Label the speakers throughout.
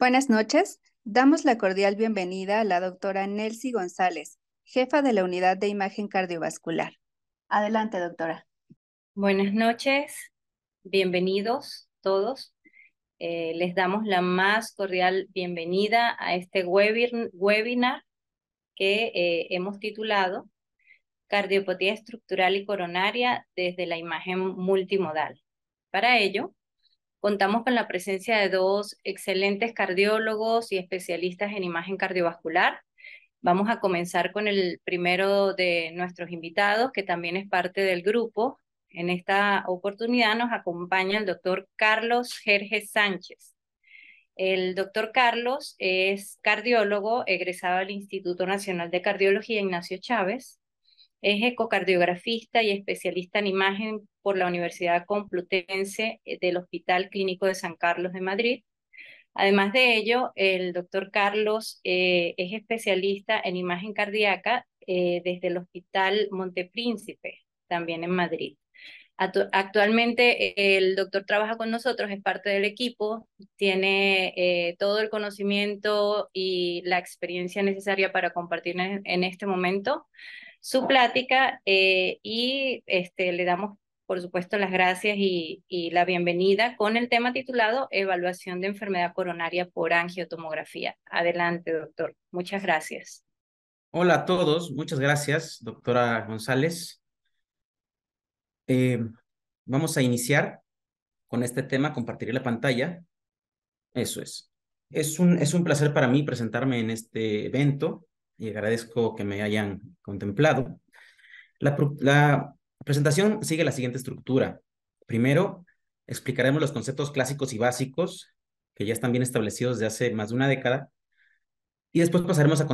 Speaker 1: Buenas noches. Damos la cordial bienvenida a la doctora Nelsie González, jefa de la Unidad de Imagen Cardiovascular. Adelante, doctora. Buenas noches. Bienvenidos todos. Eh, les damos la más cordial bienvenida a este webinar que eh, hemos titulado Cardiopatía estructural y coronaria desde la imagen multimodal. Para ello, Contamos con la presencia de dos excelentes cardiólogos y especialistas en imagen cardiovascular. Vamos a comenzar con el primero de nuestros invitados, que también es parte del grupo. En esta oportunidad nos acompaña el doctor Carlos Jerge Sánchez. El doctor Carlos es cardiólogo egresado del Instituto Nacional de Cardiología Ignacio Chávez, es ecocardiografista y especialista en imagen por la Universidad Complutense eh, del Hospital Clínico de San Carlos de Madrid. Además de ello, el doctor Carlos eh, es especialista en imagen cardíaca eh, desde el Hospital Montepríncipe, también en Madrid. Actualmente el doctor trabaja con nosotros, es parte del equipo, tiene todo el conocimiento y la experiencia necesaria para compartir en este momento su plática eh, y este, le damos, por supuesto, las gracias y, la bienvenida con el tema titulado Evaluación de enfermedad coronaria por angiotomografía. Adelante, doctor. Muchas gracias.
Speaker 2: Hola a todos, muchas gracias, doctora González. Eh, vamos a iniciar con este tema, compartiré la pantalla. Eso es. Es un, es un placer para mí presentarme en este evento y agradezco que me hayan contemplado. La, presentación sigue la siguiente estructura. Primero, explicaremos los conceptos clásicos y básicos que ya están bien establecidos desde hace más de una década. Y después pasaremos a,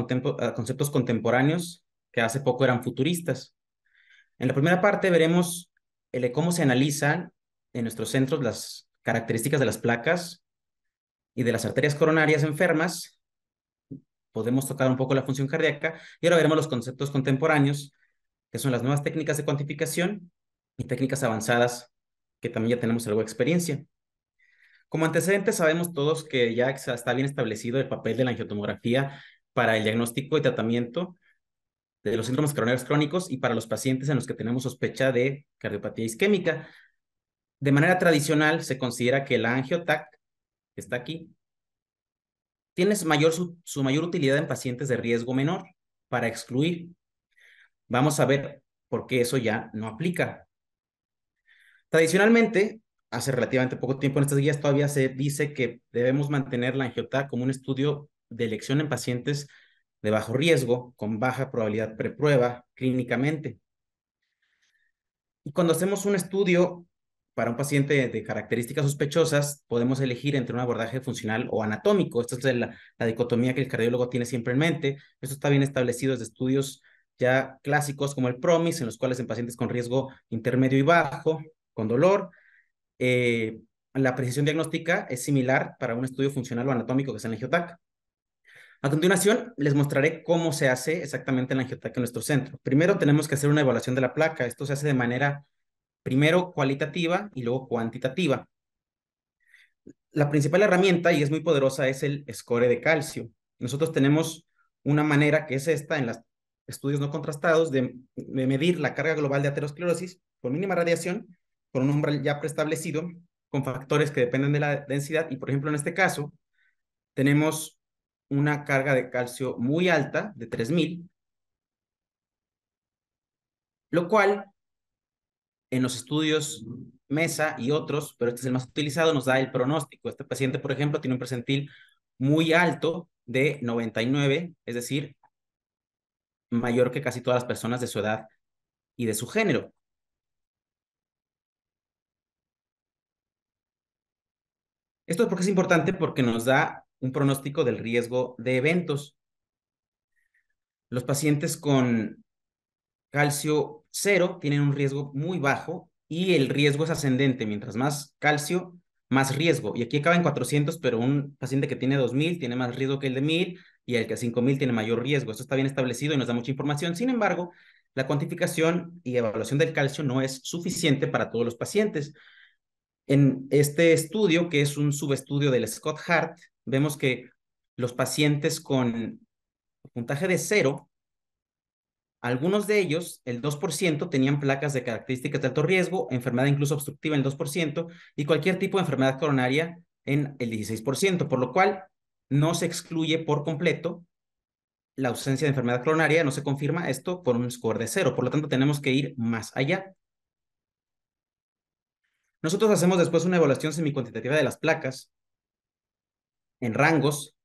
Speaker 2: conceptos contemporáneos que hace poco eran futuristas. En la primera parte veremos cómo se analizan en nuestros centros las características de las placas y de las arterias coronarias enfermas podemos tocar un poco la función cardíaca y ahora veremos los conceptos contemporáneos, que son las nuevas técnicas de cuantificación y técnicas avanzadas, que también ya tenemos algo de experiencia. Como antecedentes, sabemos todos que ya está bien establecido el papel de la angiotomografía para el diagnóstico y tratamiento de los síndromes coronarios crónicos y para los pacientes en los que tenemos sospecha de cardiopatía isquémica. De manera tradicional se considera que la angiotac, que está aquí, tiene mayor, su, mayor utilidad en pacientes de riesgo menor para excluir. Vamos a ver por qué eso ya no aplica. Tradicionalmente, hace relativamente poco tiempo en estas guías todavía se dice que debemos mantener la angiota como un estudio de elección en pacientes de bajo riesgo, con baja probabilidad preprueba clínicamente. Y cuando hacemos un estudio para un paciente de características sospechosas, podemos elegir entre un abordaje funcional o anatómico. Esta es la, dicotomía que el cardiólogo tiene siempre en mente. Esto está bien establecido desde estudios ya clásicos como el PROMIS, en los cuales en pacientes con riesgo intermedio y bajo, con dolor, eh, la precisión diagnóstica es similar para un estudio funcional o anatómico que es el angiotac. A continuación, les mostraré cómo se hace exactamente el la angiotac en nuestro centro. Primero, tenemos que hacer una evaluación de la placa. Esto se hace de manera primero cualitativa y luego cuantitativa. La principal herramienta, y es muy poderosa, es el score de calcio. Nosotros tenemos una manera que es esta en los estudios no contrastados de, medir la carga global de aterosclerosis por mínima radiación, con un umbral ya preestablecido, con factores que dependen de la densidad. Y por ejemplo, en este caso, tenemos una carga de calcio muy alta, de 3000, lo cual en los estudios MESA y otros, pero este es el más utilizado, nos da el pronóstico. Este paciente, por ejemplo, tiene un percentil muy alto de 99, es decir, mayor que casi todas las personas de su edad y de su género. Esto es porque es importante porque nos da un pronóstico del riesgo de eventos. Los pacientes con calcio cero tienen un riesgo muy bajo y el riesgo es ascendente. Mientras más calcio, más riesgo. Y aquí acaba en 400, pero un paciente que tiene 2000 tiene más riesgo que el de 1000 y el que 5000 tiene mayor riesgo. Esto está bien establecido y nos da mucha información. Sin embargo, la cuantificación y evaluación del calcio no es suficiente para todos los pacientes. En este estudio, que es un subestudio del Scott Hart, vemos que los pacientes con puntaje de cero algunos de ellos, el 2%, tenían placas de características de alto riesgo, enfermedad incluso obstructiva en el 2% y cualquier tipo de enfermedad coronaria en el 16%, por lo cual no se excluye por completo la ausencia de enfermedad coronaria, no se confirma esto por un score de cero, por lo tanto tenemos que ir más allá. Nosotros hacemos después una evaluación semicuantitativa de las placas en rangos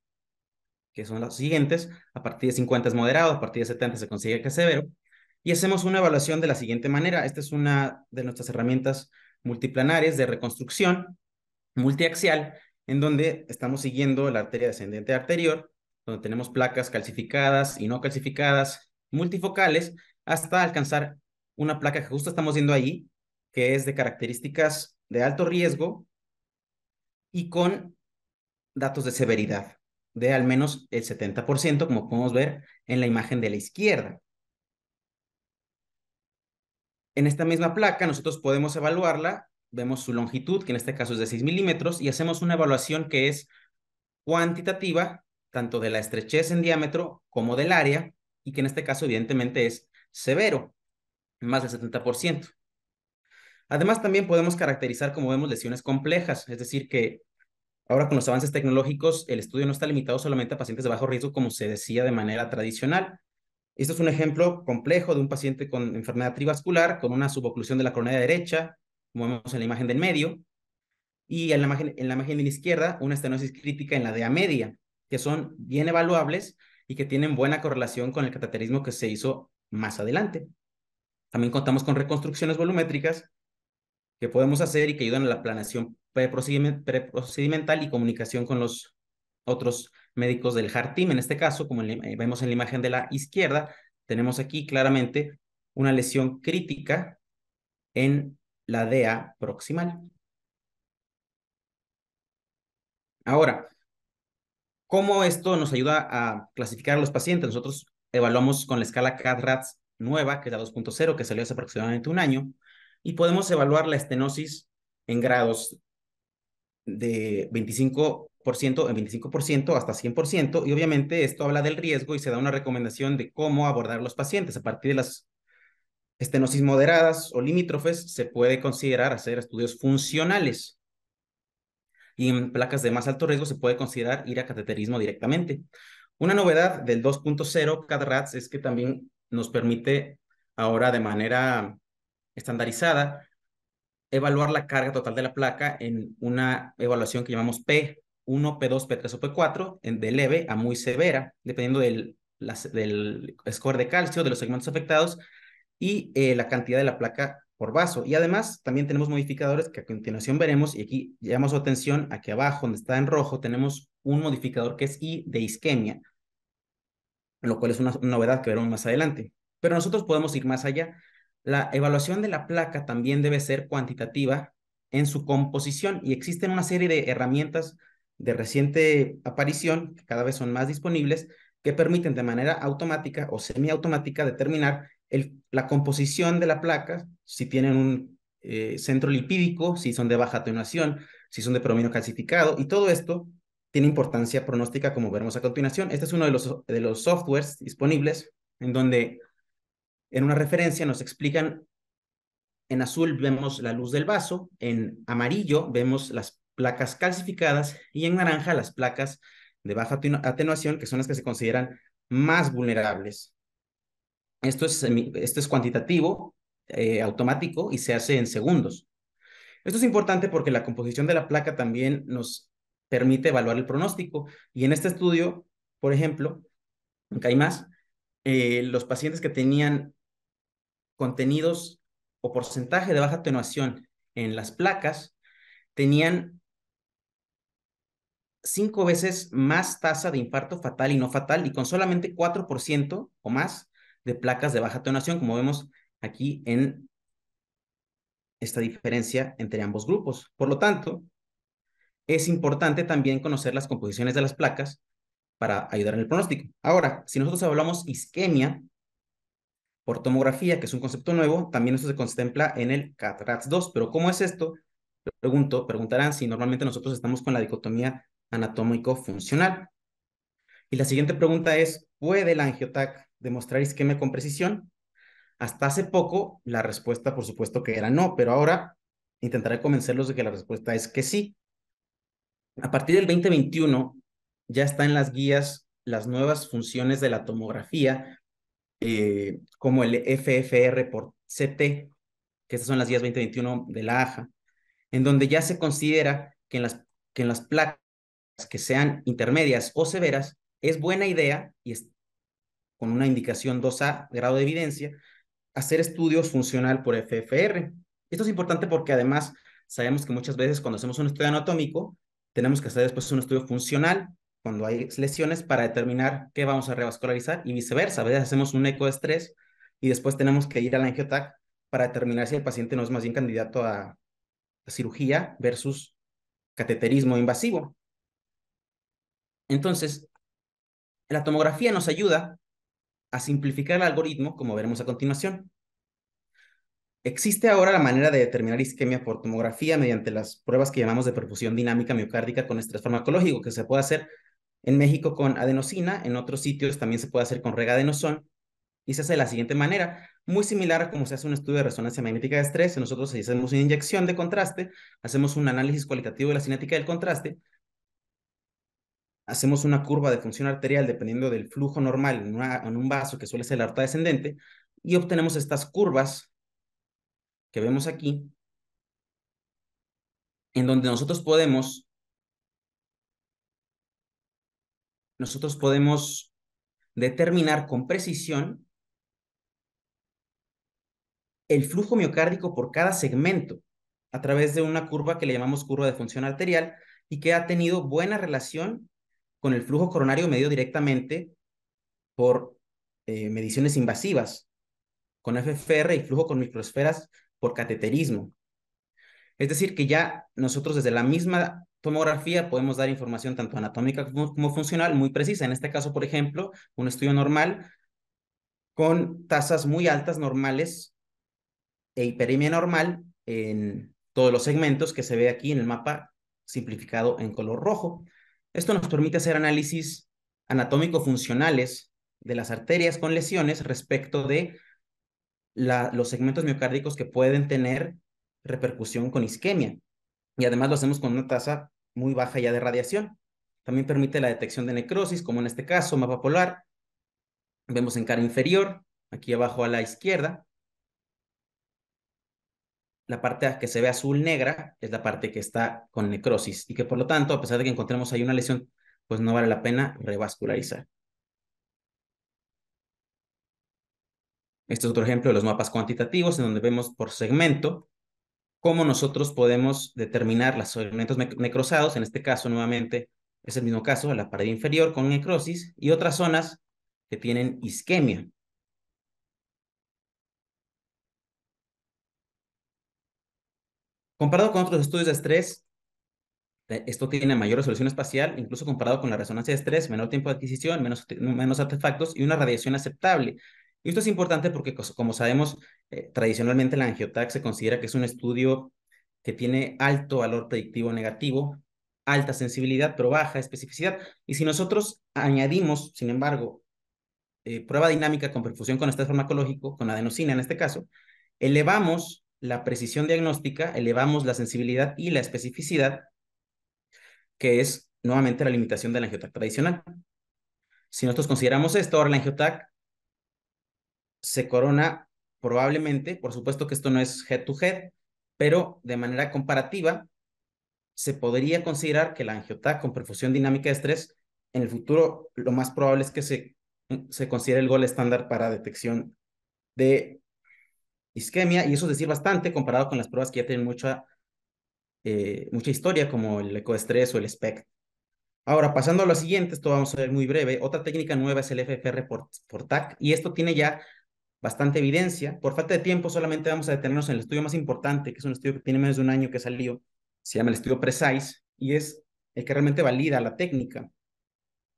Speaker 2: que son las siguientes. A partir de 50 es moderado, a partir de 70 se consigue que es severo. Y hacemos una evaluación de la siguiente manera. Esta es una de nuestras herramientas multiplanares de reconstrucción multiaxial, en donde estamos siguiendo la arteria descendente anterior donde tenemos placas calcificadas y no calcificadas multifocales, hasta alcanzar una placa que justo estamos viendo ahí, que es de características de alto riesgo y con datos de severidad de al menos el 70%, como podemos ver en la imagen de la izquierda. En esta misma placa nosotros podemos evaluarla, vemos su longitud, que en este caso es de 6 milímetros, y hacemos una evaluación que es cuantitativa, tanto de la estrechez en diámetro como del área, y que en este caso evidentemente es severo, más del 70%. Además, también podemos caracterizar, como vemos, lesiones complejas, es decir, que Ahora, con los avances tecnológicos, el estudio no está limitado solamente a pacientes de bajo riesgo, como se decía de manera tradicional. Esto es un ejemplo complejo de un paciente con enfermedad trivascular, con una suboclusión de la coronaria derecha, como vemos en la imagen del medio, y en la imagen, en la imagen de la izquierda, una estenosis crítica en la DEA media, que son bien evaluables y que tienen buena correlación con el cateterismo que se hizo más adelante. También contamos con reconstrucciones volumétricas que podemos hacer y que ayudan a la planeación preprocedimental y comunicación con los otros médicos del Heart team. En este caso, como vemos en la imagen de la izquierda, tenemos aquí claramente una lesión crítica en la DEA proximal. Ahora, ¿cómo esto nos ayuda a clasificar a los pacientes? Nosotros evaluamos con la escala CAD-RATS nueva, que es la 2.0, que salió hace aproximadamente un año, y podemos evaluar la estenosis en grados de 25% en 25% hasta 100%, y obviamente esto habla del riesgo y se da una recomendación de cómo abordar los pacientes. A partir de las estenosis moderadas o limítrofes, se puede considerar hacer estudios funcionales. Y en placas de más alto riesgo se puede considerar ir a cateterismo directamente. Una novedad del 2.0 CADRATS es que también nos permite ahora de manera estandarizada evaluar la carga total de la placa en una evaluación que llamamos P1, P2, P3 o P4, de leve a muy severa, dependiendo del, score de calcio, de los segmentos afectados y eh, la cantidad de la placa por vaso. Y además también tenemos modificadores que a continuación veremos y aquí llamamos su atención a que abajo donde está en rojo tenemos un modificador que es I de isquemia, lo cual es una novedad que veremos más adelante. Pero nosotros podemos ir más allá la evaluación de la placa también debe ser cuantitativa en su composición y existen una serie de herramientas de reciente aparición, que cada vez son más disponibles, que permiten de manera automática o semiautomática determinar la composición de la placa, si tienen un eh, centro lipídico, si son de baja atenuación, si son de promino calcificado, y todo esto tiene importancia pronóstica, como veremos a continuación. Este es uno de los, de los softwares disponibles en donde en una referencia nos explican, en azul vemos la luz del vaso, en amarillo vemos las placas calcificadas y en naranja las placas de baja atenuación, que son las que se consideran más vulnerables. Esto es, cuantitativo, eh, automático y se hace en segundos. Esto es importante porque la composición de la placa también nos permite evaluar el pronóstico. Y en este estudio, por ejemplo, en hay más, eh, los pacientes que tenían contenidos o porcentaje de baja atenuación en las placas tenían cinco veces más tasa de infarto fatal y no fatal y con solamente 4% o más de placas de baja atenuación, como vemos aquí en esta diferencia entre ambos grupos. Por lo tanto, es importante también conocer las composiciones de las placas para ayudar en el pronóstico. Ahora, si nosotros hablamos isquemia, por tomografía, que es un concepto nuevo, también eso se contempla en el CATRATS 2. Pero ¿cómo es esto? Pregunto, preguntarán si normalmente nosotros estamos con la dicotomía anatómico-funcional. Y la siguiente pregunta es, ¿puede el angiotac demostrar esquema con precisión? Hasta hace poco la respuesta, por supuesto, que era no, pero ahora intentaré convencerlos de que la respuesta es que sí. A partir del 2021 ya están las guías las nuevas funciones de la tomografía eh, como el FFR por CT, que estas son las guías 2021 de la AJA, en donde ya se considera que en las, que en las placas que sean intermedias o severas, es buena idea, y con una indicación 2A, grado de evidencia, hacer estudios funcional por FFR. Esto es importante porque además sabemos que muchas veces cuando hacemos un estudio anatómico, tenemos que hacer después un estudio funcional cuando hay lesiones para determinar qué vamos a revascularizar y viceversa. A veces hacemos un eco de estrés y después tenemos que ir al angiotac para determinar si el paciente no es más bien candidato a cirugía versus cateterismo invasivo. Entonces, la tomografía nos ayuda a simplificar el algoritmo, como veremos a continuación. Existe ahora la manera de determinar isquemia por tomografía mediante las pruebas que llamamos de perfusión dinámica miocárdica con estrés farmacológico, que se puede hacer en México con adenosina, en otros sitios también se puede hacer con regadenosón y se hace de la siguiente manera, muy similar a como se hace un estudio de resonancia magnética de estrés, nosotros hacemos una inyección de contraste, hacemos un análisis cualitativo de la cinética del contraste, hacemos una curva de función arterial dependiendo del flujo normal en, un vaso que suele ser el arta descendente y obtenemos estas curvas que vemos aquí, en donde nosotros podemos nosotros podemos determinar con precisión el flujo miocárdico por cada segmento a través de una curva que le llamamos curva de función arterial y que ha tenido buena relación con el flujo coronario medido directamente por eh, mediciones invasivas, con FFR y flujo con microsferas por cateterismo. Es decir, que ya nosotros desde la misma tomografía podemos dar información tanto anatómica como, funcional muy precisa. En este caso, por ejemplo, un estudio normal con tasas muy altas normales e hiperemia normal en todos los segmentos que se ve aquí en el mapa simplificado en color rojo. Esto nos permite hacer análisis anatómico-funcionales de las arterias con lesiones respecto de los segmentos miocárdicos que pueden tener repercusión con isquemia y además lo hacemos con una tasa muy baja ya de radiación. También permite la detección de necrosis, como en este caso, mapa polar. Vemos en cara inferior, aquí abajo a la izquierda. La parte que se ve azul negra es la parte que está con necrosis y que por lo tanto, a pesar de que encontremos ahí una lesión, pues no vale la pena revascularizar. Este es otro ejemplo de los mapas cuantitativos en donde vemos por segmento cómo nosotros podemos determinar los elementos necrosados, en este caso nuevamente es el mismo caso, la pared inferior con necrosis y otras zonas que tienen isquemia. Comparado con otros estudios de estrés, eh, esto tiene mayor resolución espacial, incluso comparado con la resonancia de estrés, menor tiempo de adquisición, menos, menos artefactos y una radiación aceptable. Y esto es importante porque, como sabemos, eh, tradicionalmente la angiotac se considera que es un estudio que tiene alto valor predictivo negativo, alta sensibilidad, pero baja especificidad. Y si nosotros añadimos, sin embargo, eh, prueba dinámica con perfusión con estrés farmacológico, con adenosina en este caso, elevamos la precisión diagnóstica, elevamos la sensibilidad y la especificidad, que es nuevamente la limitación de la angiotac tradicional. Si nosotros consideramos esto, ahora la angiotac se corona probablemente, por supuesto que esto no es head to head, pero de manera comparativa, se podría considerar que la angiotac con perfusión dinámica de estrés, en el futuro lo más probable es que se, se considere el gol estándar para detección de isquemia, y eso es decir bastante comparado con las pruebas que ya tienen mucha, eh, mucha historia, como el ecoestrés o el SPEC. Ahora, pasando a lo siguiente, esto vamos a ver muy breve. Otra técnica nueva es el FFR por TAC, y esto tiene ya bastante evidencia. Por falta de tiempo, solamente vamos a detenernos en el estudio más importante, que es un estudio que tiene menos de un año que salió, se llama el estudio Precise, y es el que realmente valida la técnica.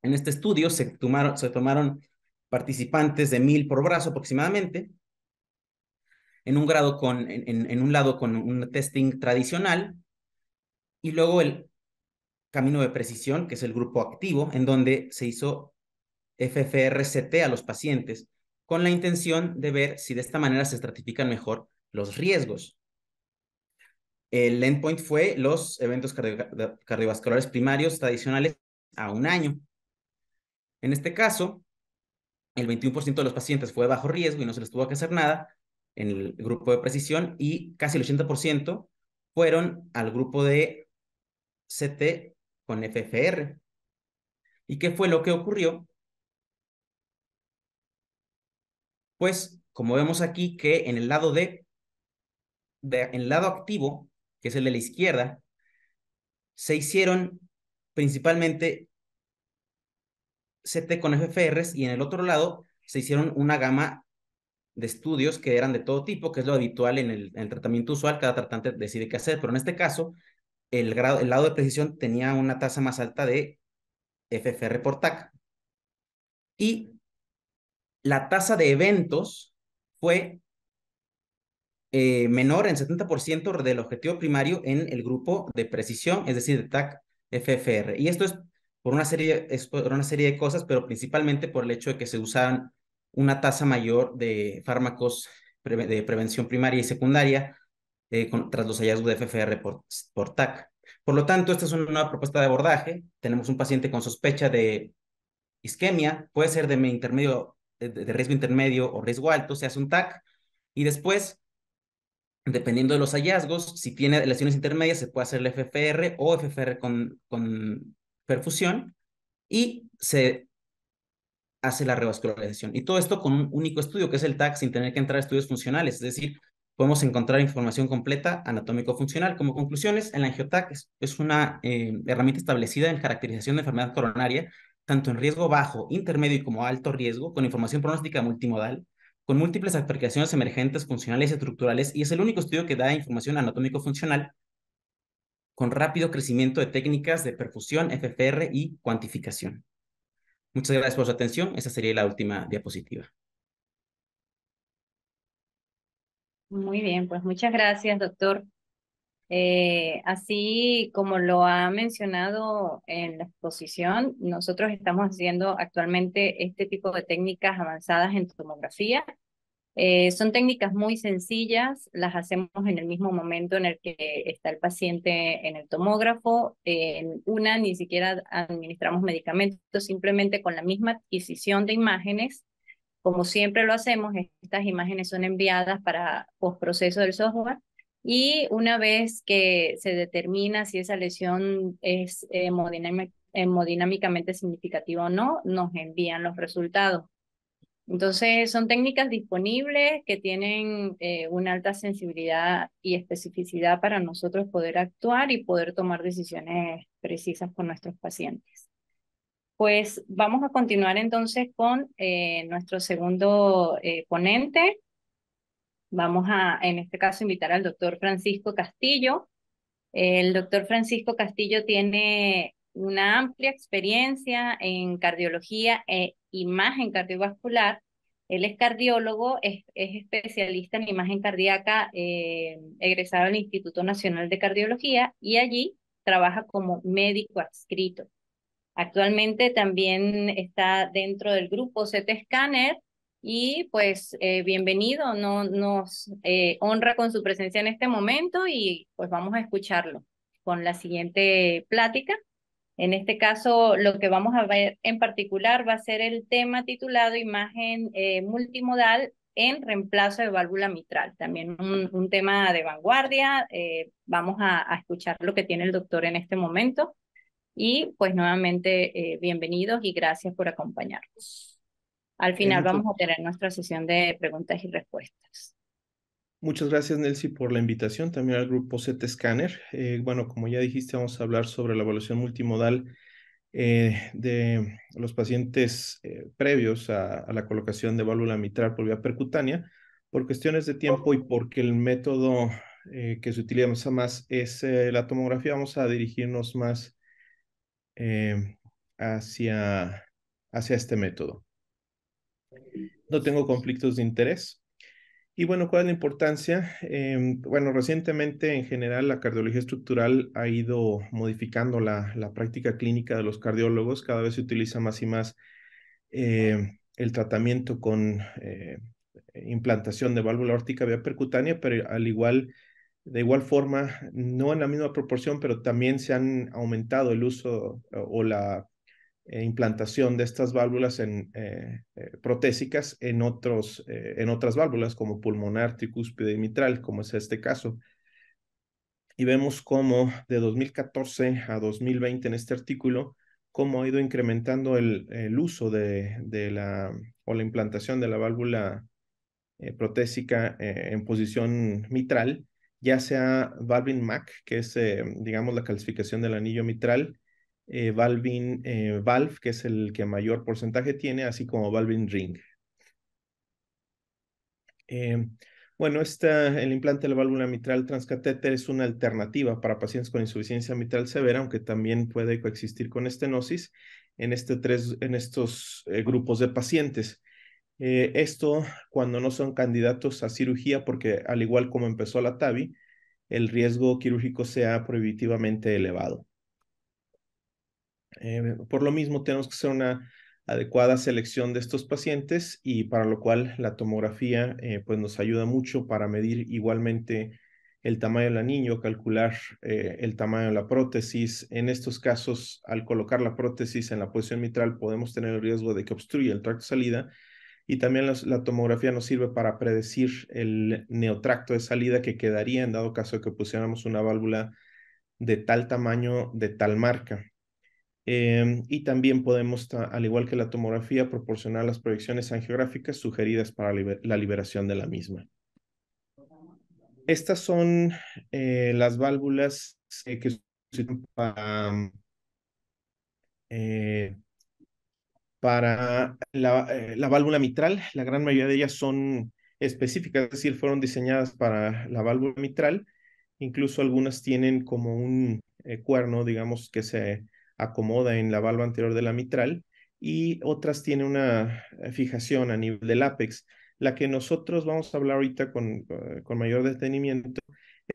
Speaker 2: En este estudio se tomaron, se tomaron participantes de mil por brazo aproximadamente, en un grado con, en, en un lado con un testing tradicional, y luego el camino de precisión, que es el grupo activo, en donde se hizo FFRCT a los pacientes con la intención de ver si de esta manera se estratifican mejor los riesgos. El endpoint fue los eventos cardiovasculares primarios tradicionales a un año. En este caso, el 21% de los pacientes fue bajo riesgo y no se les tuvo que hacer nada en el grupo de precisión y casi el 80% fueron al grupo de CT con FFR. ¿Y qué fue lo que ocurrió? Pues, como vemos aquí, que en el lado de, en el lado activo, que es el de la izquierda, se hicieron principalmente CT con FFRs y en el otro lado se hicieron una gama de estudios que eran de todo tipo, que es lo habitual en el, tratamiento usual, cada tratante decide qué hacer, pero en este caso el, el lado de precisión tenía una tasa más alta de FFR por TAC. Y la tasa de eventos fue eh, menor en 70% del objetivo primario en el grupo de precisión, es decir, de TAC FFR. Y esto es por una serie, por una serie de cosas, pero principalmente por el hecho de que se usaban una tasa mayor de fármacos de prevención primaria y secundaria eh, tras los hallazgos de FFR por, por TAC. Por lo tanto, esta es una nueva propuesta de abordaje. Tenemos un paciente con sospecha de isquemia, puede ser de intermedio de riesgo intermedio o riesgo alto, se hace un TAC y después, dependiendo de los hallazgos, si tiene lesiones intermedias, se puede hacer el FFR o FFR con, con perfusión y se hace la revascularización. Y todo esto con un único estudio, que es el TAC, sin tener que entrar a estudios funcionales. Es decir, podemos encontrar información completa anatómico-funcional. Como conclusiones, el angiotac es, una eh, herramienta establecida en caracterización de enfermedad coronaria tanto en riesgo bajo, intermedio y como alto riesgo, con información pronóstica multimodal, con múltiples aplicaciones emergentes, funcionales y estructurales, y es el único estudio que da información anatómico-funcional con rápido crecimiento de técnicas de perfusión, FFR y cuantificación. Muchas gracias por su atención. Esa sería la última diapositiva.
Speaker 1: Muy bien, pues muchas gracias, doctor. Eh, así como lo ha mencionado en la exposición, nosotros estamos haciendo actualmente este tipo de técnicas avanzadas en tomografía. Eh, son técnicas muy sencillas, las hacemos en el mismo momento en el que está el paciente en el tomógrafo. En una ni siquiera administramos medicamentos, simplemente con la misma adquisición de imágenes. Como siempre lo hacemos, estas imágenes son enviadas para postproceso del software y una vez que se determina si esa lesión es hemodinámicamente significativa o no, nos envían los resultados. Entonces, son técnicas disponibles que tienen eh, una alta sensibilidad y especificidad para nosotros poder actuar y poder tomar decisiones precisas con nuestros pacientes. Pues vamos a continuar entonces con eh, nuestro segundo eh, ponente, Vamos a, en este caso, invitar al doctor Francisco Castillo. El doctor Francisco Castillo tiene una amplia experiencia en cardiología e imagen cardiovascular. Él es cardiólogo, es, especialista en imagen cardíaca, eh, egresado del Instituto Nacional de Cardiología y allí trabaja como médico adscrito. Actualmente también está dentro del grupo CT Scanner y pues eh, bienvenido, no, nos eh, honra con su presencia en este momento y pues vamos a escucharlo con la siguiente plática. En este caso, lo que vamos a ver en particular va a ser el tema titulado Imagen eh, multimodal en reemplazo de válvula mitral, también un, tema de vanguardia. vamos a, escuchar lo que tiene el doctor en este momento y pues nuevamente bienvenidos y gracias por acompañarnos. Al final vamos a tener nuestra sesión de preguntas y respuestas.
Speaker 3: Muchas gracias, Nelsi, por la invitación también al grupo z Scanner. Eh, bueno, como ya dijiste, vamos a hablar sobre la evaluación multimodal eh, de los pacientes eh, previos a, a, la colocación de válvula mitral por vía percutánea por cuestiones de tiempo y porque el método que se utiliza más es la tomografía. Vamos a dirigirnos más hacia, hacia este método no tengo conflictos de interés. Y bueno, ¿cuál es la importancia? Eh, bueno, recientemente en general la cardiología estructural ha ido modificando la, práctica clínica de los cardiólogos, cada vez se utiliza más y más eh, el tratamiento con eh, implantación de válvula órtica vía percutánea, pero al igual, de igual forma, no en la misma proporción, pero también se han aumentado el uso o la eh, implantación de estas válvulas en, eh, eh, protésicas en, otros, en otras válvulas como pulmonar, tricúspide y mitral, como es este caso. Y vemos cómo de 2014 a 2020 en este artículo, cómo ha ido incrementando el, uso de, de, la o la implantación de la válvula protésica en posición mitral, ya sea valving MAC, que es, digamos, la calificación del anillo mitral, eh, eh, Valve, que es el que mayor porcentaje tiene, así como Valvin Ring. Eh, bueno, esta, el implante de la válvula mitral transcatéter es una alternativa para pacientes con insuficiencia mitral severa, aunque también puede coexistir con estenosis en, este en estos grupos de pacientes. esto cuando no son candidatos a cirugía, porque al igual como empezó la TAVI, el riesgo quirúrgico sea prohibitivamente elevado. Em, por lo mismo, tenemos que hacer una adecuada selección de estos pacientes y para lo cual la tomografía eh, pues nos ayuda mucho para medir igualmente el tamaño del anillo, calcular eh, el tamaño de la prótesis. En estos casos, al colocar la prótesis en la posición mitral, podemos tener el riesgo de que obstruya el tracto de salida y también la tomografía nos sirve para predecir el neotracto de salida que quedaría en dado caso de que pusiéramos una válvula de tal tamaño, de tal marca. Em, y también podemos, al igual que la tomografía, proporcionar las proyecciones angiográficas sugeridas para la liberación de la misma. Estas son eh, las válvulas eh, que que para, mm, eh, para la, la válvula mitral. La gran mayoría de ellas son específicas, es decir, fueron diseñadas para la válvula mitral. Incluso algunas tienen como un cuerno, digamos, que se acomoda en la válvula anterior de la mitral y otras tienen una eh, fijación a nivel del ápex. La que nosotros vamos a hablar ahorita con, eh, con mayor detenimiento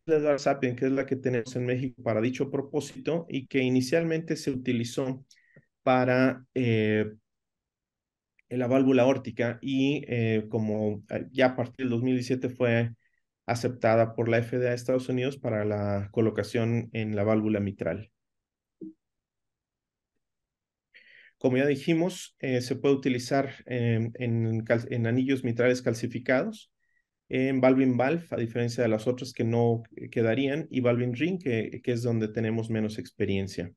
Speaker 3: es la de Sapien, que es la que tenemos en México para dicho propósito y que inicialmente se utilizó para eh, la válvula órtica y como ya a partir del 2017 fue aceptada por la FDA de Estados Unidos para la colocación en la válvula mitral. Como ya dijimos, eh, se puede utilizar eh, en, anillos mitrales calcificados, en valve-in valve, a diferencia de las otras que no eh, quedarían, y balvin ring, que, es donde tenemos menos experiencia.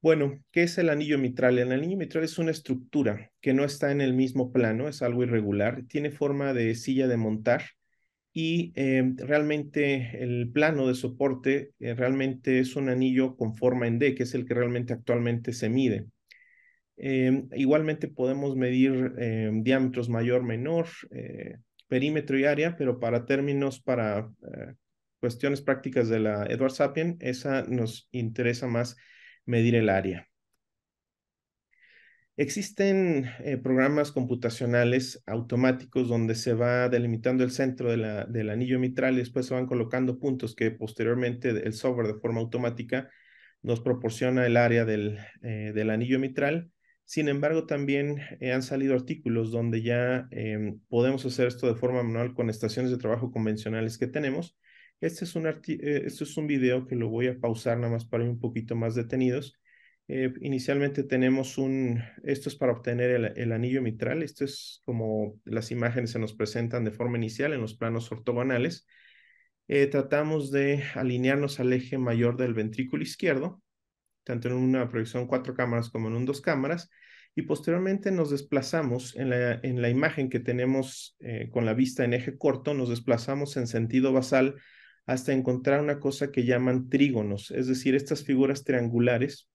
Speaker 3: Bueno, ¿qué es el anillo mitral? El anillo mitral es una estructura que no está en el mismo plano, es algo irregular, tiene forma de silla de montar y realmente el plano de soporte realmente es un anillo con forma en D, que es el que realmente actualmente se mide. Em, igualmente podemos medir em, diámetros mayor, menor, eh, perímetro y área, pero para términos, para eh, cuestiones prácticas de la Edward Sapien, esa nos interesa más medir el área. Existen eh, programas computacionales automáticos donde se va delimitando el centro del anillo mitral y después se van colocando puntos que posteriormente el software de forma automática nos proporciona el área del anillo mitral sin embargo, también eh, han salido artículos donde ya em, podemos hacer esto de forma manual con estaciones de trabajo convencionales que tenemos. Este es un, eh, este es un video que lo voy a pausar nada más para ir un poquito más detenidos. Eh, inicialmente tenemos un, esto es para obtener el, anillo mitral, esto es como las imágenes se nos presentan de forma inicial en los planos ortogonales. tratamos de alinearnos al eje mayor del ventrículo izquierdo tanto en una proyección cuatro cámaras como en un dos cámaras, y posteriormente nos desplazamos en la, imagen que tenemos eh, con la vista en eje corto, nos desplazamos en sentido basal hasta encontrar una cosa que llaman trígonos, es decir, estas figuras triangulares,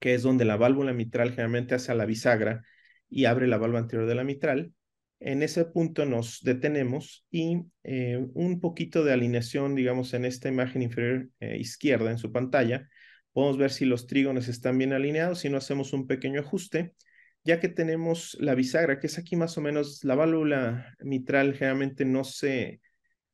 Speaker 3: que es donde la válvula mitral generalmente hace a la bisagra y abre la válvula anterior de la mitral. En ese punto nos detenemos y eh, un poquito de alineación, digamos, en esta imagen inferior eh, izquierda en su pantalla, podemos ver si los trígonos están bien alineados, si no hacemos un pequeño ajuste, ya que tenemos la bisagra, que es aquí más o menos, la válvula mitral generalmente no se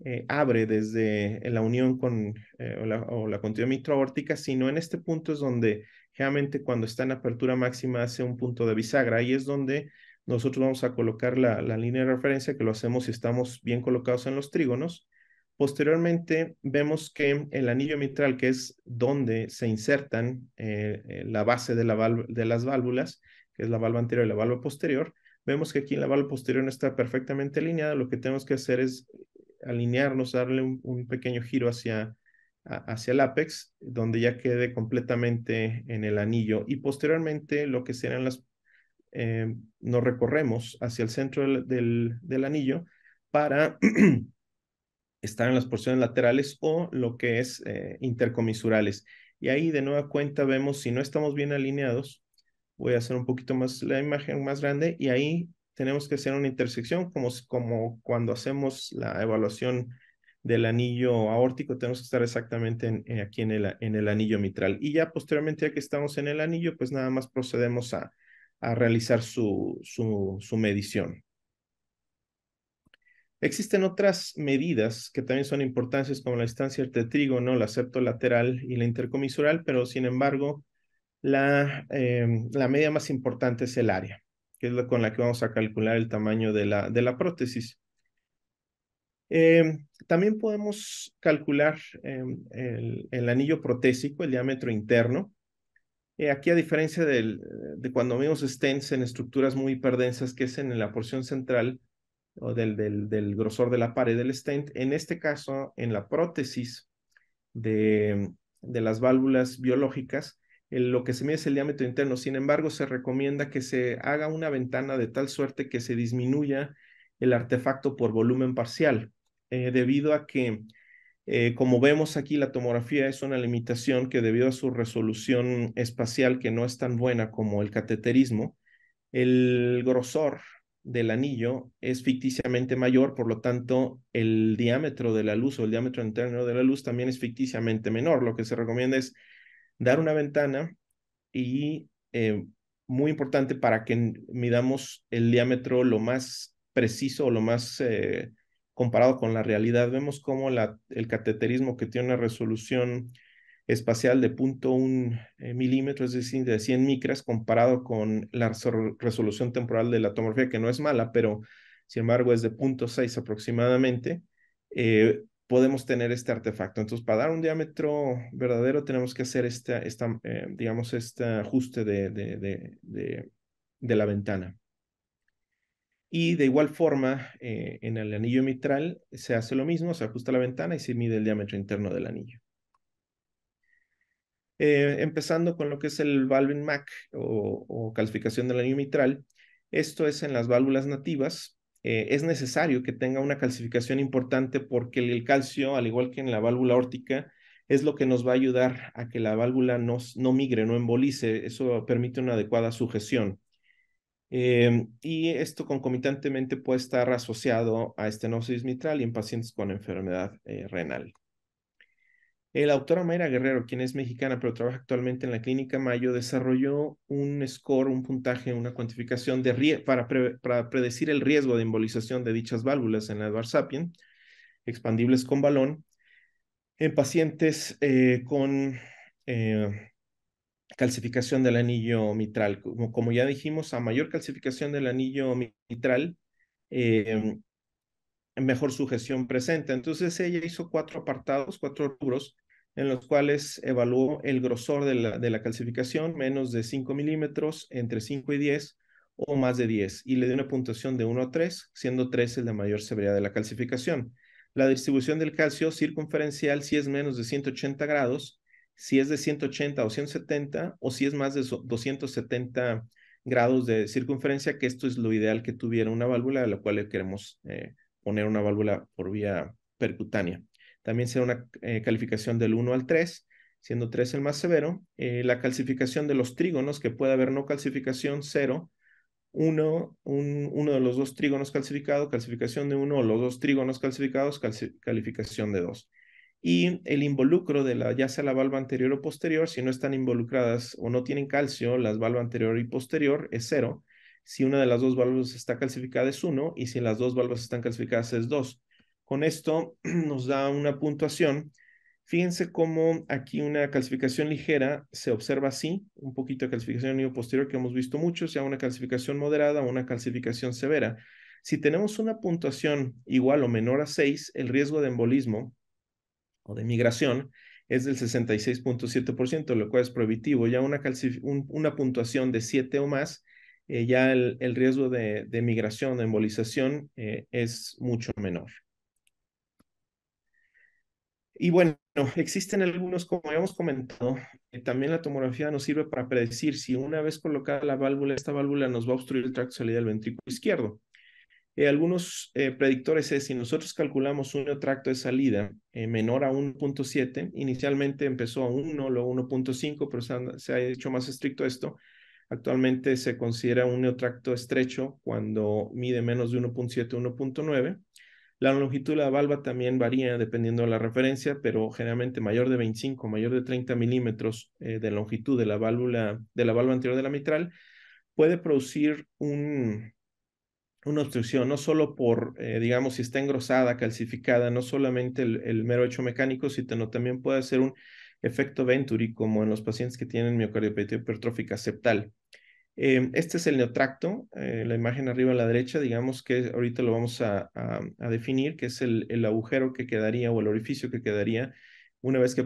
Speaker 3: eh, abre desde la unión con eh, o la, la continuidad sino en este punto es donde generalmente cuando está en apertura máxima hace un punto de bisagra, ahí es donde nosotros vamos a colocar la, la línea de referencia que lo hacemos si estamos bien colocados en los trígonos Posteriormente vemos que el anillo mitral, que es donde se insertan eh, eh, la base de, la de las válvulas, que es la válvula anterior y la válvula posterior, vemos que aquí en la válvula posterior no está perfectamente alineada. Lo que tenemos que hacer es alinearnos, darle un, pequeño giro hacia, hacia el apex, donde ya quede completamente en el anillo. Y posteriormente lo que serán las... Eh, nos recorremos hacia el centro del anillo para están en las porciones laterales o lo que es eh, intercomisurales. Y ahí de nueva cuenta vemos si no estamos bien alineados, voy a hacer un poquito más la imagen más grande y ahí tenemos que hacer una intersección como, como cuando hacemos la evaluación del anillo aórtico, tenemos que estar exactamente eh, aquí en el, en el anillo mitral. Y ya posteriormente, ya que estamos en el anillo, pues nada más procedemos a, realizar su, su medición. Existen otras medidas que también son importantes como la distancia entre el la lateral y la intercomisural, pero sin embargo, em, la, media más importante es el área, que es la con la que vamos a calcular el tamaño de la, de la prótesis. Em, también podemos calcular em, el, anillo protésico, el diámetro interno. Eh, aquí, a diferencia de cuando vemos stents en estructuras muy hiperdensas, que es en la porción central, o del, del, grosor de la pared del stent. En este caso, en la prótesis de, las válvulas biológicas, lo que se mide es el diámetro interno. Sin embargo, se recomienda que se haga una ventana de tal suerte que se disminuya el artefacto por volumen parcial, eh, debido a que, eh, como vemos aquí, la tomografía es una limitación que debido a su resolución espacial, que no es tan buena como el cateterismo, el grosor del anillo es ficticiamente mayor, por lo tanto, el diámetro de la luz o el diámetro interno de la luz también es ficticiamente menor. Lo que se recomienda es dar una ventana y eh, muy importante para que midamos el diámetro lo más preciso o lo más eh, comparado con la realidad. Vemos cómo el cateterismo que tiene una resolución espacial de 0.1 eh, milímetros, es decir, de 100 micras, comparado con la resolución temporal de la tomografía, que no es mala, pero sin embargo es de 0.6 aproximadamente, eh, podemos tener este artefacto. Entonces, para dar un diámetro verdadero, tenemos que hacer esta, esta eh, digamos, este ajuste de, de, de, de, la ventana. Y de igual forma, en el anillo mitral se hace lo mismo, se ajusta la ventana y se mide el diámetro interno del anillo. Eh, empezando con lo que es el valving MAC o, o calcificación del anillo mitral. Esto es en las válvulas nativas. Eh, es necesario que tenga una calcificación importante porque el calcio, al igual que en la válvula órtica, es lo que nos va a ayudar a que la válvula no, migre, no embolice. Eso permite una adecuada sujeción. Eh, y esto concomitantemente puede estar asociado a estenosis mitral y en pacientes con enfermedad renal la doctora Mayra Guerrero, quien es mexicana pero trabaja actualmente en la clínica Mayo, desarrolló un score, un puntaje, una cuantificación de para, para predecir el riesgo de embolización de dichas válvulas en la Edward Sapien, expandibles con balón, en pacientes eh, con eh, calcificación del anillo mitral. Como, como, ya dijimos, a mayor calcificación del anillo mitral, em, mejor sujeción presente. Entonces ella hizo cuatro apartados, cuatro rubros, en los cuales evaluó el grosor de la, calcificación, menos de 5 milímetros, entre 5 y 10 o más de 10, y le dio una puntuación de 1 a 3, siendo 3 la mayor severidad de la calcificación. La distribución del calcio circunferencial si es menos de 180 grados, si es de 180 o 170, o si es más de 270 grados de circunferencia, que esto es lo ideal que tuviera una válvula, a la cual queremos eh, poner una válvula por vía percutánea. También será una eh, calificación del 1 al 3, siendo 3 el más severo. Eh, la calcificación de los trígonos, que puede haber no calcificación 0, uno de los dos trígonos calcificados, calcificación de 1 o los dos trígonos calcificados, calificación de 2. Y el involucro de la, ya sea la valva anterior o posterior, si no están involucradas o no tienen calcio, las valvas anterior y posterior es 0. Si una de las dos válvulas está calcificada es 1 y si las dos válvulas están calcificadas es 2. Con esto nos da una puntuación. Fíjense cómo aquí una calcificación ligera se observa así, un poquito de calcificación en posterior que hemos visto muchos, ya una calcificación moderada o una calcificación severa. Si tenemos una puntuación igual o menor a 6, el riesgo de embolismo o de migración es del 66.7%, lo cual es prohibitivo. Ya una, puntuación de 7 o más, eh, ya el, riesgo de, migración, de embolización, eh, es mucho menor. Y bueno, existen algunos, como habíamos comentado, también la tomografía nos sirve para predecir si una vez colocada la válvula, esta válvula nos va a obstruir el tracto de salida del ventrículo izquierdo. Eh, algunos eh, predictores es si nosotros calculamos un tracto de salida eh, menor a 1.7, inicialmente empezó a 1, luego 1.5, pero se, se ha hecho más estricto esto. Actualmente se considera un neotracto estrecho cuando mide menos de 1.7, 1.9. La longitud de la válvula también varía dependiendo de la referencia, pero generalmente mayor de 25, mayor de 30 milímetros eh, de longitud de la válvula, de la válvula anterior de la mitral, puede producir una obstrucción, no solo por, eh, digamos, si está engrosada, calcificada, no solamente el, mero hecho mecánico, sino también puede ser un efecto Venturi, como en los pacientes que tienen miocardiopatía hipertrófica septal. Em, este es el neotracto, eh, la imagen arriba a la derecha, digamos que ahorita lo vamos a, definir, que es el, agujero que quedaría o el orificio que quedaría una vez que,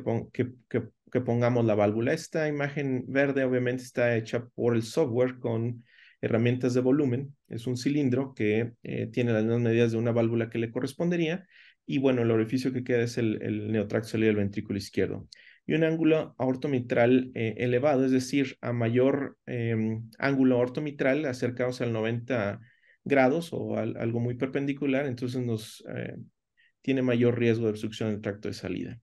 Speaker 3: pongamos la válvula. Esta imagen verde obviamente está hecha por el software con herramientas de volumen. Es un cilindro que eh, tiene las medidas de una válvula que le correspondería. Y bueno, el orificio que queda es el, el neotracto del ventrículo izquierdo y un ángulo aortomitral eh, elevado, es decir, a mayor em, ángulo aortomitral acercados al 90 grados o algo muy perpendicular, entonces nos eh, tiene mayor riesgo de obstrucción del tracto de salida.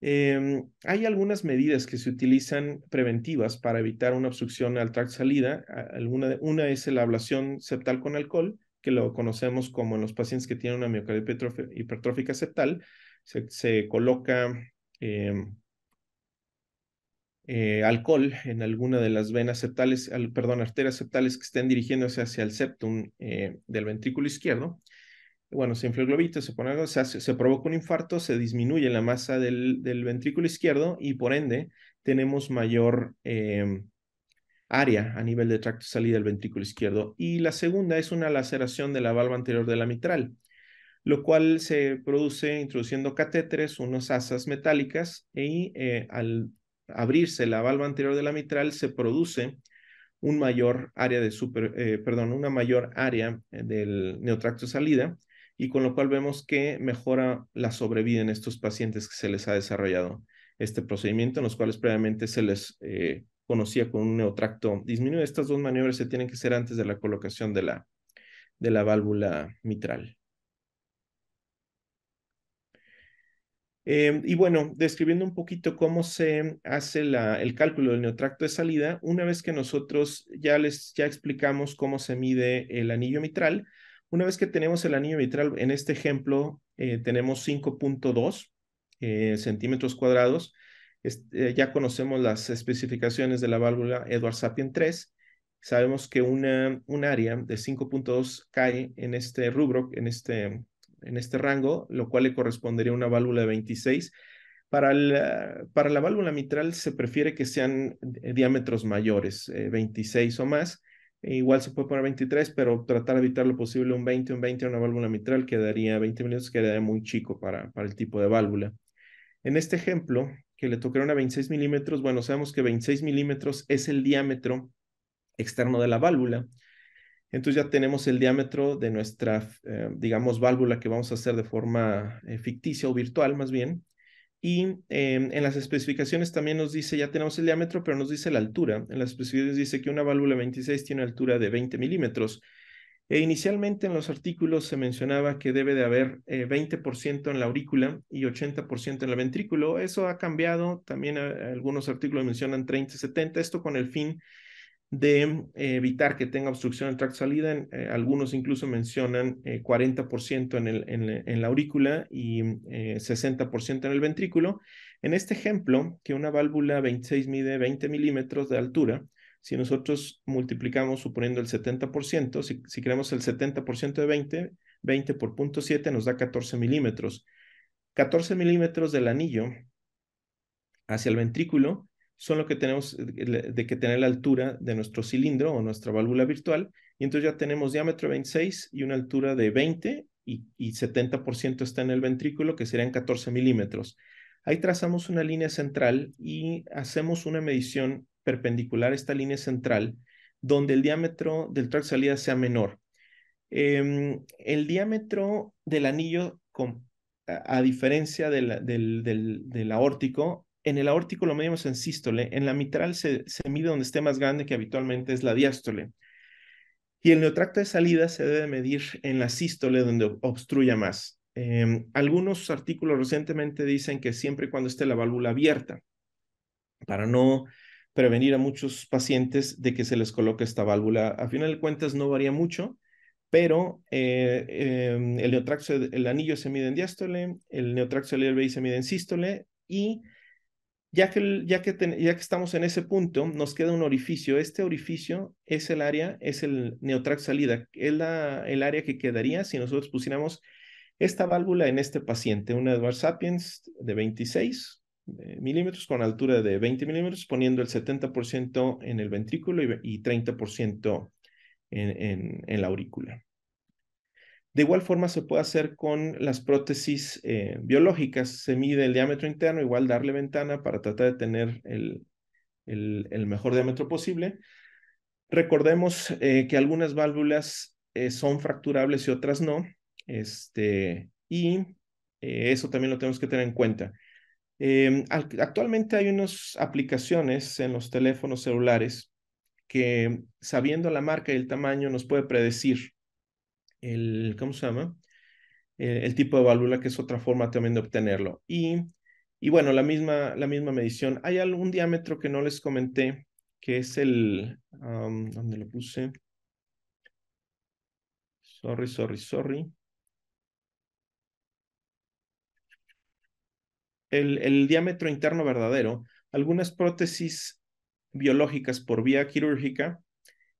Speaker 3: Em, hay algunas medidas que se utilizan preventivas para evitar una obstrucción al tracto de salida. Alguna una es la ablación septal con alcohol, que lo conocemos como en los pacientes que tienen una miocardia hipertrófica septal. se coloca Em, eh, alcohol en alguna de las venas septales, al, perdón, arterias septales que estén dirigiéndose hacia el septum eh, del ventrículo izquierdo. Bueno, se infla se, pone se, provoca un infarto, se disminuye la masa del, ventrículo izquierdo y por ende tenemos mayor em, área a nivel de tracto salida del ventrículo izquierdo. Y la segunda es una laceración de la valva anterior de la mitral lo cual se produce introduciendo catéteres, unas asas metálicas y eh, al abrirse la valva anterior de la mitral se produce un mayor área de eh, perdón, una mayor área eh, del neotracto salida y con lo cual vemos que mejora la sobrevida en estos pacientes que se les ha desarrollado este procedimiento, en los cuales previamente se les conocía con un neotracto disminuido. Estas dos maniobras se tienen que hacer antes de la colocación de la, de la válvula mitral. Em, y bueno, describiendo un poquito cómo se hace el cálculo del neotracto de salida, una vez que nosotros ya les ya explicamos cómo se mide el anillo mitral, una vez que tenemos el anillo mitral, en este ejemplo eh, tenemos 5.2 eh, centímetros cuadrados. Eh, ya conocemos las especificaciones de la válvula Edward Sapien 3. Sabemos que una, un área de 5.2 cae en este rubro, en este en este rango, lo cual le correspondería una válvula de 26. Para la, para la válvula mitral se prefiere que sean diámetros mayores, 26 eh, o más. E igual se puede poner 23, pero tratar de evitar lo posible un 20, un 20 una válvula mitral quedaría 20 minutos, quedaría muy chico para, para el tipo de válvula. En este ejemplo, que le tocaron a 26 milímetros, bueno, sabemos que 26 milímetros es el diámetro externo de la válvula. Entonces ya tenemos el diámetro de nuestra, eh, digamos, válvula que vamos a hacer de forma eh, ficticia o virtual más bien. Y em, en las especificaciones también nos dice, ya tenemos el diámetro, pero nos dice la altura. En las especificaciones dice que una válvula 26 tiene altura de 20 milímetros. E inicialmente en los artículos se mencionaba que debe de haber 20% eh, en la aurícula y 80% en el ventrículo. Eso ha cambiado. También algunos artículos mencionan 30 70. Esto con el fin de evitar que tenga obstrucción del tracto salida. Eh, algunos incluso mencionan 40% eh, en, el, en, la aurícula y 60% eh, en el ventrículo. En este ejemplo, que una válvula 26 mide 20 milímetros de altura, si nosotros multiplicamos suponiendo el 70%, si, si queremos el 70% de 20, 20 por 0.7 nos da 14 milímetros. 14 milímetros del anillo hacia el ventrículo son lo que tenemos eh, de que tener la altura de nuestro cilindro o nuestra válvula virtual. Y entonces ya tenemos diámetro 26 y una altura de 20 y, y 70% está en el ventrículo, que serían 14 milímetros. Ahí trazamos una línea central y hacemos una medición perpendicular a esta línea central, donde el diámetro del track salida sea menor. Em, el diámetro del anillo, con, a, diferencia del, del, del aórtico, en el aórtico lo medimos en sístole, en la mitral se, mide donde esté más grande que habitualmente es la diástole. Y el neotracto de salida se debe medir en la sístole donde obstruya más. Em, algunos artículos recientemente dicen que siempre y cuando esté la válvula abierta, para no prevenir a muchos pacientes de que se les coloque esta válvula. A final de cuentas no varía mucho, pero eh, em, el neotraxo, el anillo se mide en diástole, el neotraxo LV se mide en sístole y ya que, ya, que estamos en ese punto, nos queda un orificio. Este orificio es el área, es el neotrax salida, es el área que quedaría si nosotros pusiéramos esta válvula en este paciente, un Edward Sapiens de 26 eh, milímetros con altura de 20 milímetros, poniendo el 70% en el ventrículo y, 30% en la aurícula. De igual forma se puede hacer con las prótesis eh, biológicas. Se mide el diámetro interno, igual darle ventana para tratar de tener el, mejor diámetro posible. Recordemos eh, que algunas válvulas eh, son fracturables y otras no. Este, y eso también lo tenemos que tener en cuenta. Em, actualmente hay unas aplicaciones en los teléfonos celulares que sabiendo la marca y el tamaño nos puede predecir el, ¿cómo se llama? El, tipo de válvula, que es otra forma también de obtenerlo. Y, bueno, la misma, la misma medición. Hay algún diámetro que no les comenté, que es el, ¿dónde lo puse? Sorry, sorry, sorry. el diámetro interno verdadero. Algunas prótesis biológicas por vía quirúrgica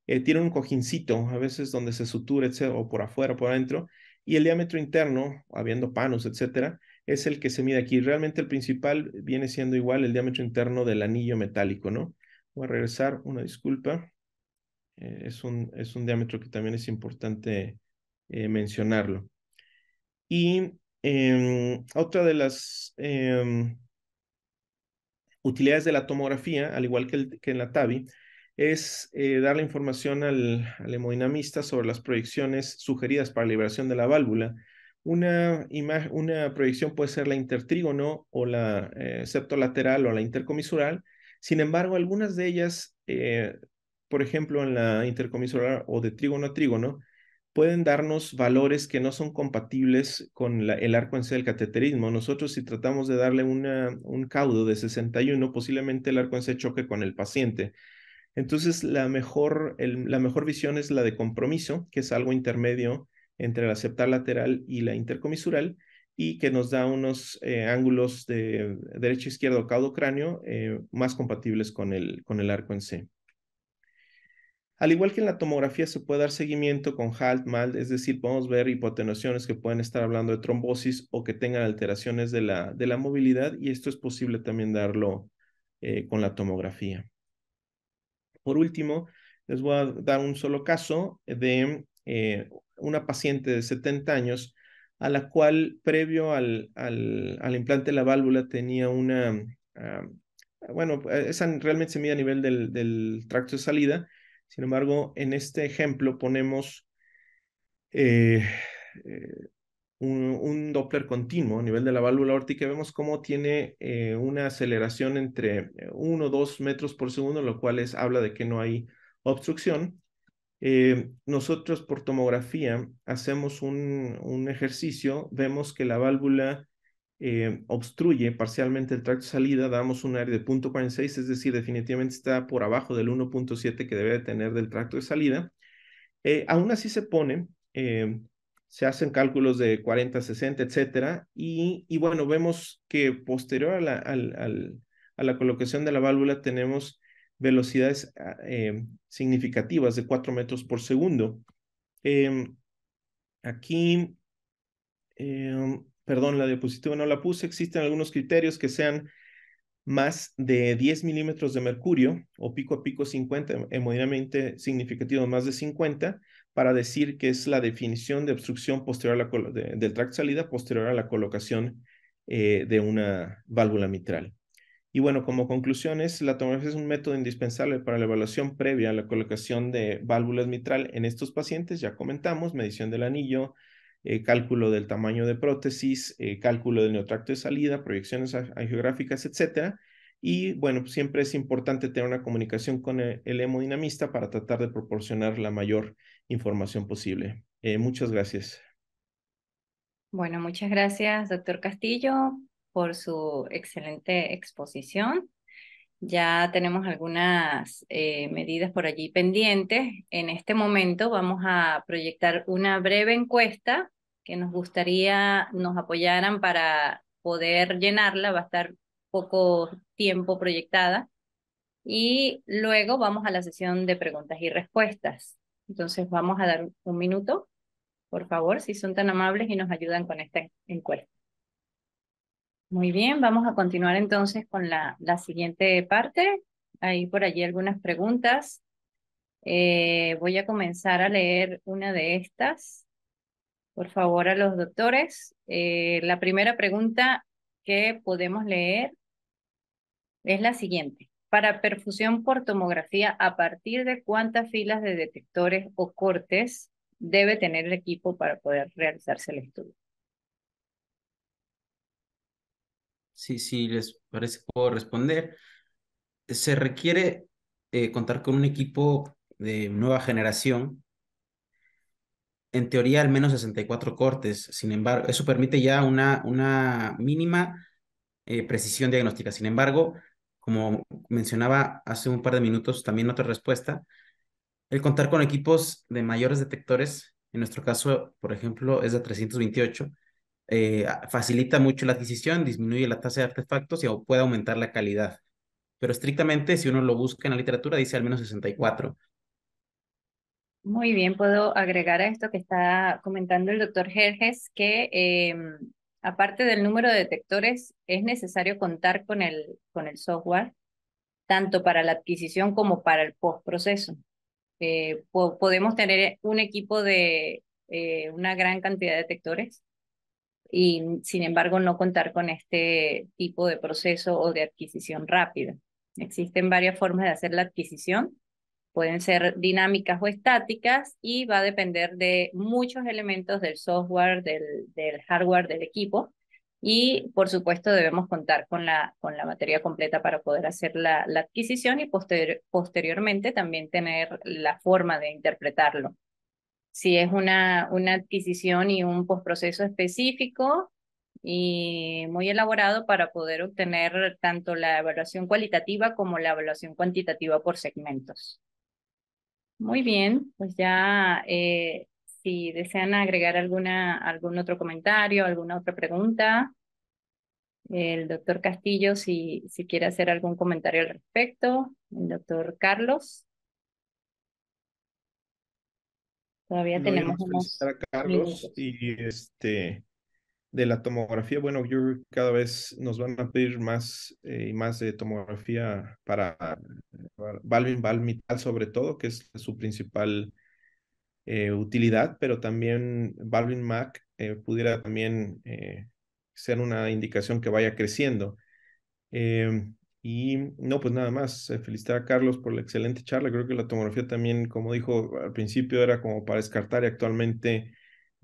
Speaker 3: eh, tiene un cojincito, a veces donde se sutura, etcétera, o por afuera, por adentro, y el diámetro interno, habiendo panos, etcétera, es el que se mide aquí. Realmente el principal viene siendo igual el diámetro interno del anillo metálico, ¿no? Voy a regresar, una disculpa. Eh, es, un, es un diámetro que también es importante eh, mencionarlo. Y em, otra de las em, utilidades de la tomografía, al igual que, que en la TAVI, es eh, dar la información al, hemodinamista sobre las proyecciones sugeridas para liberación de la válvula. Una, una proyección puede ser la intertrígono o la eh, septolateral o la intercomisural. Sin embargo, algunas de ellas, eh, por ejemplo, en la intercomisural o de trígono a trígono, pueden darnos valores que no son compatibles con el arco en del cateterismo. Nosotros si tratamos de darle una, un caudo de 61, posiblemente el arco en C choque con el paciente. Entonces, la mejor, visión es la de compromiso, que es algo intermedio entre la septal lateral y la intercomisural, y que nos da unos eh, ángulos de derecha, izquierda o caudo cráneo eh, más compatibles con el, con el arco en C. Al igual que en la tomografía se puede dar seguimiento con HALT, MALT, es decir, podemos ver hipotenuaciones que pueden estar hablando de trombosis o que tengan alteraciones de la, movilidad y esto es posible también darlo eh, con la tomografía. Por último, les voy a dar un solo caso de eh, una paciente de 70 años a la cual previo al, al, implante de la válvula tenía una, ah, bueno, eh, esa realmente se mide a nivel del, tracto de salida, sin embargo, en este ejemplo ponemos eh, un, un, Doppler continuo a nivel de la válvula órtica, vemos cómo tiene eh, una aceleración entre 1 o 2 metros por segundo, lo cual es, habla de que no hay obstrucción. Eh, nosotros por tomografía hacemos un, ejercicio, vemos que la válvula eh, obstruye parcialmente el tracto de salida, damos un área de 0.46, es decir, definitivamente está por abajo del 1.7 que debe tener del tracto de salida. aún así se pone se hacen cálculos de 40, 60, etcétera, y, bueno, vemos que posterior a la, a la colocación de la válvula tenemos velocidades ah, eh, significativas de 4 metros por segundo. Em, aquí, em, perdón, la diapositiva no la puse, existen algunos criterios que sean más de 10 milímetros de mercurio o pico a pico 50, hemodinámicamente significativo más de 50, para decir que es la definición de obstrucción posterior a la del tracto de salida posterior a la colocación eh, de una válvula mitral. Y bueno, como conclusiones, la tomografía es un método indispensable para la evaluación previa a la colocación de válvulas mitral en estos pacientes, ya comentamos, medición del anillo, eh, cálculo del tamaño de prótesis, eh, cálculo del neotracto de salida, proyecciones angiográficas, etcétera. Y bueno, pues, siempre es importante tener una comunicación con el, hemodinamista para tratar de proporcionar la mayor información posible. Eh, muchas gracias.
Speaker 1: Bueno, muchas gracias, doctor Castillo, por su excelente exposición. Ya tenemos algunas eh, medidas por allí pendientes. En este momento vamos a proyectar una breve encuesta que nos gustaría nos apoyaran para poder llenarla. Va a estar poco tiempo proyectada. Y luego vamos a la sesión de preguntas y respuestas. Entonces vamos a dar un minuto, por favor, si son tan amables y nos ayudan con esta encuesta. Muy bien, vamos a continuar entonces con la, siguiente parte. Hay por allí algunas preguntas. Eh, voy a comenzar a leer una de estas. Por favor, a los doctores. Eh, la primera pregunta que podemos leer es la siguiente para perfusión por tomografía a partir de cuántas filas de detectores o cortes debe tener el equipo para poder realizarse el estudio.
Speaker 2: Sí, sí, les parece, puedo responder. Se requiere eh, contar con un equipo de nueva generación, en teoría al menos 64 cortes, sin embargo, eso permite ya una, una mínima eh, precisión diagnóstica. Sin embargo, como mencionaba hace un par de minutos también otra respuesta, el contar con equipos de mayores detectores, en nuestro caso, por ejemplo, es de 328, eh, facilita mucho la adquisición, disminuye la tasa de artefactos y puede aumentar la calidad. Pero estrictamente, si uno lo busca en la literatura, dice al menos 64.
Speaker 1: Muy bien, puedo agregar a esto que está comentando el doctor Jerjes, que em, aparte del número de detectores, es necesario contar con el, con el software, tanto para la adquisición como para el postproceso. Eh, podemos tener un equipo de eh, una gran cantidad de detectores y, sin embargo, no contar con este tipo de proceso o de adquisición rápida. Existen varias formas de hacer la adquisición pueden ser dinámicas o estáticas y va a depender de muchos elementos del software, del, hardware del equipo. Y por supuesto debemos contar con la, con la materia completa para poder hacer la, la adquisición y posteriormente también tener la forma de interpretarlo. Si es una, una adquisición y un postproceso específico, y muy elaborado para poder obtener tanto la evaluación cualitativa como la evaluación cuantitativa por segmentos. Muy bien, pues ya eh, si desean agregar alguna, algún otro comentario, alguna otra pregunta, el doctor Castillo si, si quiere hacer algún comentario al respecto, el doctor Carlos. Todavía tenemos a Carlos
Speaker 3: y este de la tomografía, bueno, yo cada vez nos van a pedir más eh, y más de tomografía para, Balvin Balmital sobre todo, que es su principal eh, utilidad, pero también Balvin mac eh, pudiera también ser una indicación que vaya creciendo. y no, pues nada más, felicitar a Carlos por la excelente charla. Creo que la tomografía también, como dijo al principio, era como para descartar y actualmente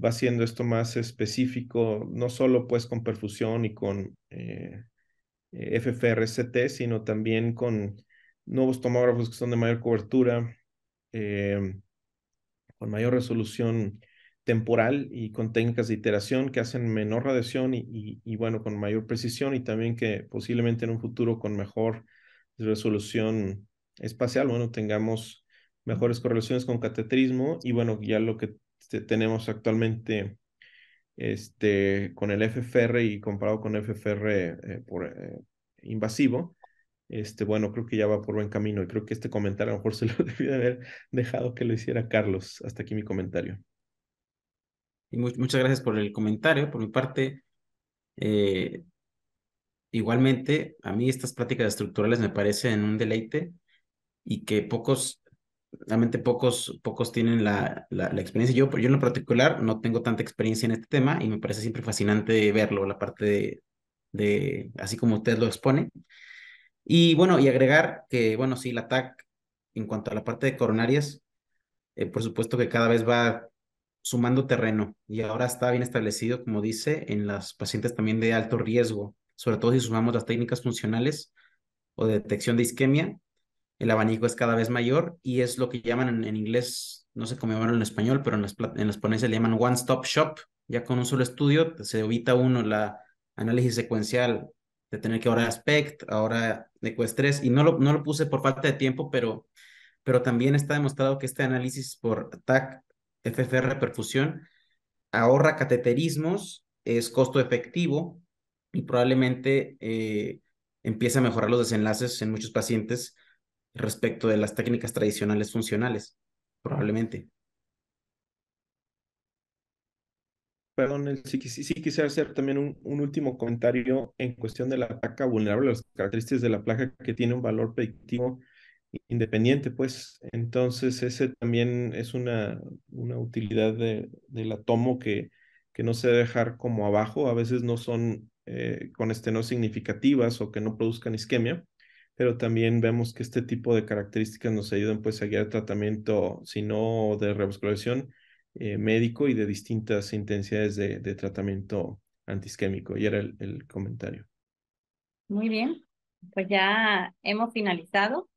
Speaker 3: va siendo esto más específico, no solo pues con perfusión y con eh, eh, FFRCT, sino también con nuevos tomógrafos que son de mayor cobertura, em, con mayor resolución temporal y con técnicas de iteración que hacen menor radiación y, bueno, con mayor precisión y también que posiblemente en un futuro con mejor resolución espacial, bueno, tengamos mejores correlaciones con cateterismo y bueno, ya lo que este, tenemos actualmente este, con el FFR y comparado con FFR eh, por, eh, invasivo, este, bueno, creo que ya va por buen camino y creo que este comentario a lo mejor se lo debía haber dejado que lo hiciera Carlos. Hasta aquí mi comentario.
Speaker 2: Y muchas gracias por el comentario. Por mi parte, eh, igualmente, a mí estas prácticas estructurales me parecen un deleite y que pocos realmente pocos, pocos tienen la, experiencia. Yo, yo en lo particular no tengo tanta experiencia en este tema y me parece siempre fascinante verlo, la parte de, así como usted lo expone. Y bueno, y agregar que, bueno, sí, la TAC, en cuanto a la parte de coronarias, eh, por supuesto que cada vez va sumando terreno y ahora está bien establecido, como dice, en las pacientes también de alto riesgo, sobre todo si sumamos las técnicas funcionales o de detección de isquemia el abanico es cada vez mayor y es lo que llaman en, inglés, no sé cómo llamarlo en español, pero en las, en las ponencias le llaman One Stop Shop, ya con un solo estudio se evita uno la análisis secuencial de tener que ahora Aspect, ahora de y no lo, no lo puse por falta de tiempo, pero, pero también está demostrado que este análisis por TAC, FFR, perfusión, ahorra cateterismos, es costo efectivo y probablemente eh, empieza a mejorar los desenlaces en muchos pacientes respecto de las técnicas tradicionales funcionales, probablemente.
Speaker 3: Perdón, sí, sí, quisiera hacer también un, último comentario en cuestión de la placa vulnerable, las características de la placa que tiene un valor predictivo independiente, pues entonces ese también es una, una utilidad del atomo que, que no se debe dejar como abajo, a veces no son eh, con estenos significativas o que no produzcan isquemia, pero también vemos que este tipo de características nos ayudan pues a guiar tratamiento, si no de revascularización eh, médico y de distintas intensidades de, de tratamiento antisquémico. Y era el, comentario.
Speaker 1: Muy bien, pues ya hemos finalizado.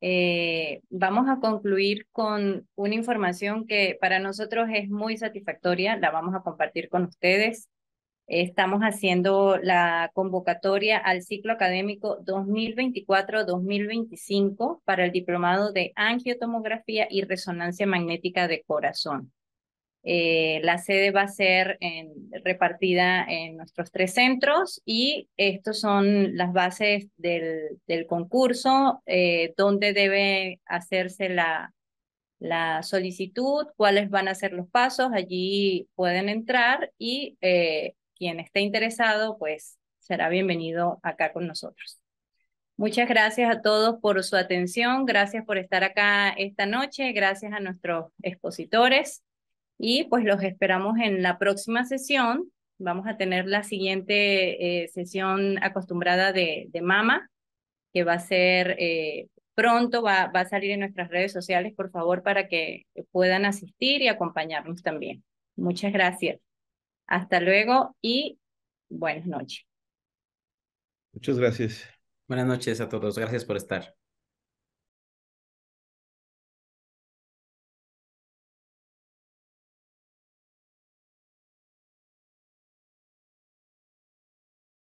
Speaker 1: Eh, vamos a concluir con una información que para nosotros es muy satisfactoria, la vamos a compartir con ustedes. Estamos haciendo la convocatoria al ciclo académico 2024-2025 para el diplomado de angiotomografía y resonancia magnética de corazón. Eh, la sede va a ser repartida en nuestros tres centros y estas son las bases del, concurso, eh, dónde debe hacerse la, la, solicitud, cuáles van a ser los pasos, allí pueden entrar y eh, quien esté interesado, pues será bienvenido acá con nosotros. Muchas gracias a todos por su atención, gracias por estar acá esta noche, gracias a nuestros expositores y pues los esperamos en la próxima sesión. Vamos a tener la siguiente eh, sesión acostumbrada de, MAMA, que va a ser eh, pronto, va, va a salir en nuestras redes sociales, por favor, para que puedan asistir y acompañarnos también. Muchas gracias. Hasta luego y buenas noches.
Speaker 3: Muchas gracias.
Speaker 1: Buenas noches a todos. Gracias por estar.